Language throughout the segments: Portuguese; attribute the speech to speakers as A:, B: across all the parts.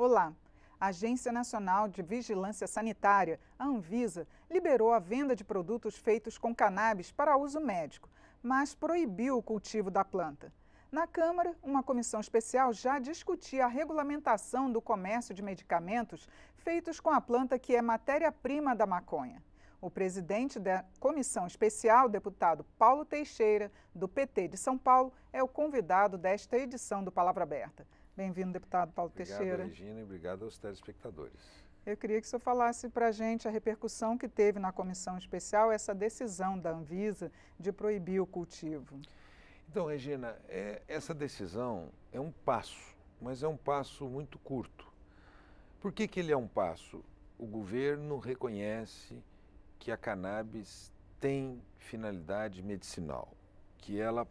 A: Olá! A Agência Nacional de Vigilância Sanitária, a Anvisa, liberou a venda de produtos feitos com cannabis para uso médico, mas proibiu o cultivo da planta. Na Câmara, uma comissão especial já discutia a regulamentação do comércio de medicamentos feitos com a planta que é matéria-prima da maconha. O presidente da comissão especial, deputado Paulo Teixeira, do PT de São Paulo, é o convidado desta edição do Palavra Aberta. Bem-vindo, deputado Paulo obrigado, Teixeira. Obrigado,
B: Regina, e obrigado aos telespectadores.
A: Eu queria que o senhor falasse para a gente a repercussão que teve na comissão especial essa decisão da Anvisa de proibir o cultivo.
B: Então, Regina, é, essa decisão é um passo, mas é um passo muito curto. Por que, que ele é um passo? O governo reconhece que a cannabis tem finalidade medicinal, que ela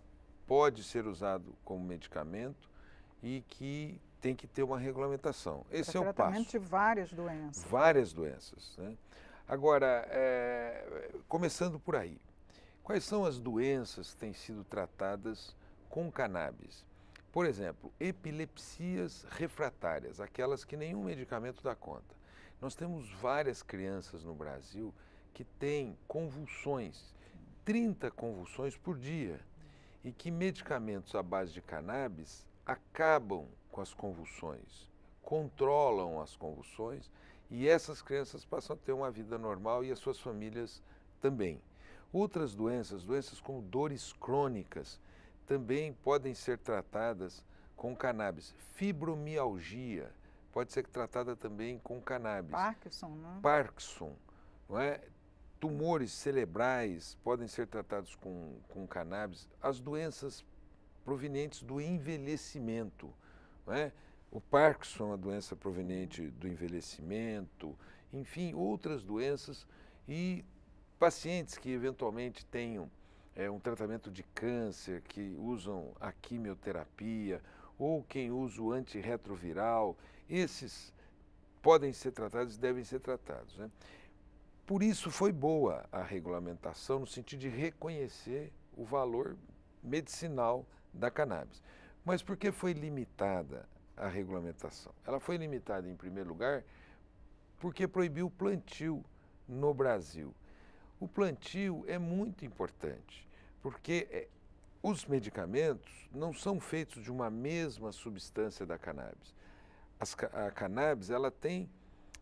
B: pode ser usada como medicamento e que tem que ter uma regulamentação. Esse é o passo. Tratamento
A: de várias doenças.
B: Várias doenças. Né? Agora, é, começando por aí, quais são as doenças que têm sido tratadas com cannabis? Por exemplo, epilepsias refratárias, aquelas que nenhum medicamento dá conta. Nós temos várias crianças no Brasil que têm convulsões, 30 convulsões por dia, e que medicamentos à base de cannabis acabam com as convulsões, controlam as convulsões e essas crianças passam a ter uma vida normal e as suas famílias também. Outras doenças, doenças como dores crônicas, também podem ser tratadas com cannabis. Fibromialgia pode ser tratada também com cannabis.
A: Parkinson, né?
B: Parkinson, não é? Tumores cerebrais podem ser tratados com, com cannabis. As doenças provenientes do envelhecimento. É? O Parkinson é uma doença proveniente do envelhecimento, enfim, outras doenças e pacientes que eventualmente tenham é, um tratamento de câncer, que usam a quimioterapia ou quem usa o antirretroviral, esses podem ser tratados e devem ser tratados. Né? Por isso foi boa a regulamentação no sentido de reconhecer o valor medicinal da cannabis. Mas por que foi limitada a regulamentação? Ela foi limitada, em primeiro lugar, porque proibiu o plantio no Brasil. O plantio é muito importante, porque eh, os medicamentos não são feitos de uma mesma substância da cannabis. a cannabis ela tem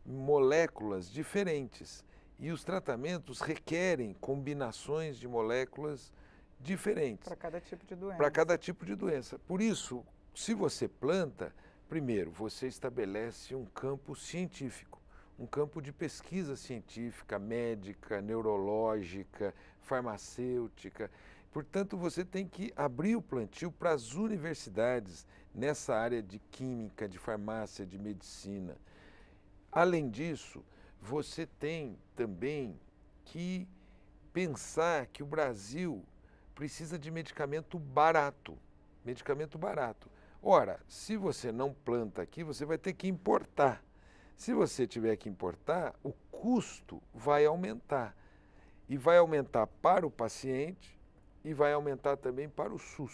B: moléculas diferentes e os tratamentos requerem combinações de moléculas diferentes diferentes. Para
A: cada tipo de doença. Para
B: cada tipo de doença. Por isso, se você planta, primeiro, você estabelece um campo científico, um campo de pesquisa científica, médica, neurológica, farmacêutica. Portanto, você tem que abrir o plantio para as universidades nessa área de química, de farmácia, de medicina. Além disso, você tem também que pensar que o Brasil precisa de medicamento barato. Medicamento barato. Ora, se você não planta aqui, você vai ter que importar. Se você tiver que importar, o custo vai aumentar. E vai aumentar para o paciente e vai aumentar também para o SUS,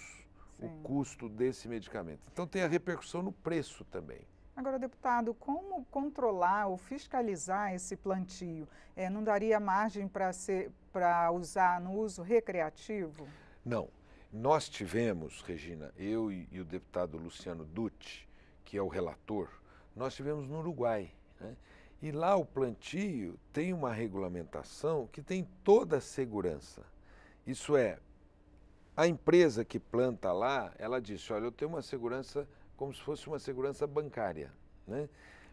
B: Sim. o custo desse medicamento. Então tem a repercussão no preço também.
A: Agora, deputado, como controlar ou fiscalizar esse plantio? É, não daria margem para usar no uso recreativo?
B: Não. Nós tivemos, Regina, eu e, e, o deputado Luciano Dutti, que é o relator, nós tivemos no Uruguai. Né? E lá o plantio tem uma regulamentação que tem toda a segurança. Isso é, a empresa que planta lá, ela disse, olha, eu tenho uma segurança como se fosse uma segurança bancária. Né?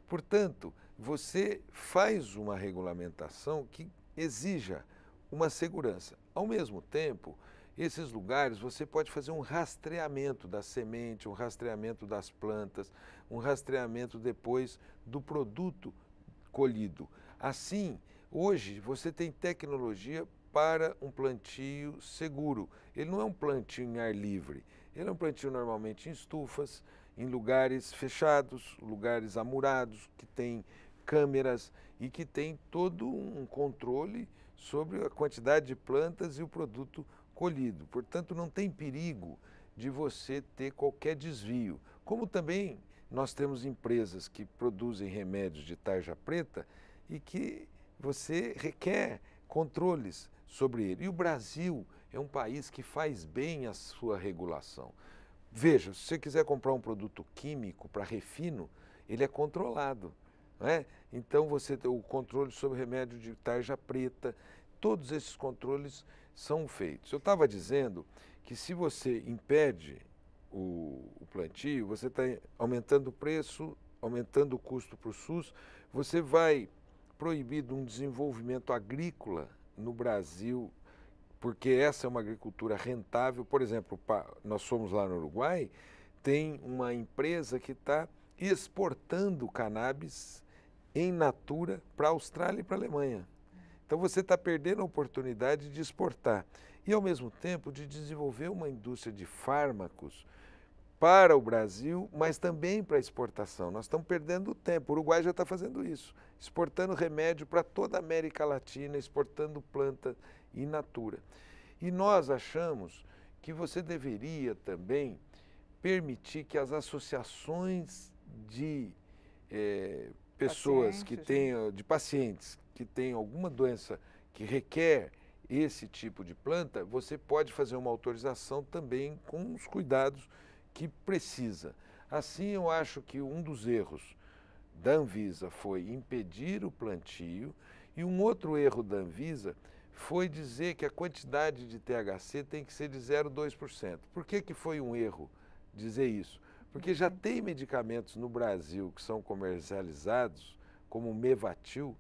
B: Portanto, você faz uma regulamentação que exija uma segurança. Ao mesmo tempo, esses lugares você pode fazer um rastreamento da semente, um rastreamento das plantas, um rastreamento depois do produto colhido. Assim, hoje você tem tecnologia para um plantio seguro. Ele não é um plantio em ar livre, ele é um plantio normalmente em estufas, em lugares fechados, lugares amurados, que tem câmeras e que tem todo um controle sobre a quantidade de plantas e o produto colhido. Portanto, não tem perigo de você ter qualquer desvio. Como também nós temos empresas que produzem remédios de tarja preta e que você requer controles sobre ele. E o Brasil é um país que faz bem a sua regulação. Veja, se você quiser comprar um produto químico para refino, ele é controlado. É? Então você tem o controle sobre remédio de tarja preta, todos esses controles são feitos. Eu estava dizendo que se você impede o, o plantio, você está aumentando o preço, aumentando o custo para o SUS, você vai proibir um desenvolvimento agrícola no Brasil porque essa é uma agricultura rentável. Por exemplo, nós somos lá no Uruguai, tem uma empresa que está exportando cannabis em natura para a Austrália e para a Alemanha. Então você está perdendo a oportunidade de exportar e, ao mesmo tempo, de desenvolver uma indústria de fármacos para o Brasil, mas também para exportação. Nós estamos perdendo tempo. O Uruguai já está fazendo isso, exportando remédio para toda a América Latina, exportando plantas in natura. E nós achamos que você deveria também permitir que as associações de é, pessoas pacientes, que tenham, de pacientes que têm alguma doença que requer esse tipo de planta, você pode fazer uma autorização também com os cuidados que precisa. Assim, eu acho que um dos erros da Anvisa foi impedir o plantio e um outro erro da Anvisa foi dizer que a quantidade de THC tem que ser de 0,2%. Por que, que foi um erro dizer isso? Porque já uhum. tem medicamentos no Brasil que são comercializados, como o Mevatil,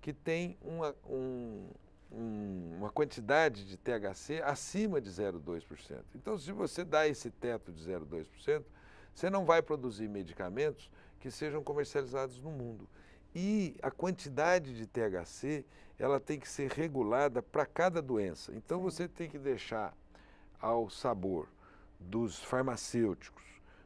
B: que tem uma, um, um, uma quantidade de THC acima de 0,2%. Então, se você dá esse teto de 0,2%, você não vai produzir medicamentos que sejam comercializados no mundo. E a quantidade de THC ela tem que ser regulada para cada doença. Então você tem que deixar ao sabor dos farmacêuticos,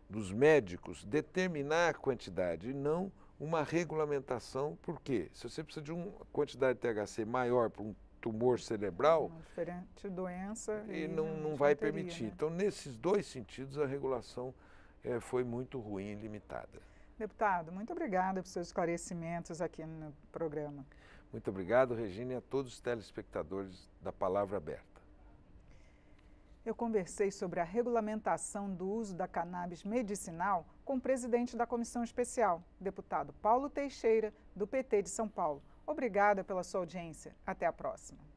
B: dos médicos, determinar a quantidade e não uma regulamentação. Por quê? Se você precisa de uma quantidade de THC maior para um tumor cerebral,
A: diferente doença, e, e não, não vai permitir. Né?
B: Então, nesses dois sentidos, a regulação é, foi muito ruim e limitada.
A: Deputado, muito obrigada por seus esclarecimentos aqui no programa.
B: Muito obrigado, Regina, e a todos os telespectadores da Palavra Aberta.
A: Eu conversei sobre a regulamentação do uso da cannabis medicinal com o presidente da comissão especial, deputado Paulo Teixeira, do PT de São Paulo. Obrigada pela sua audiência. Até a próxima.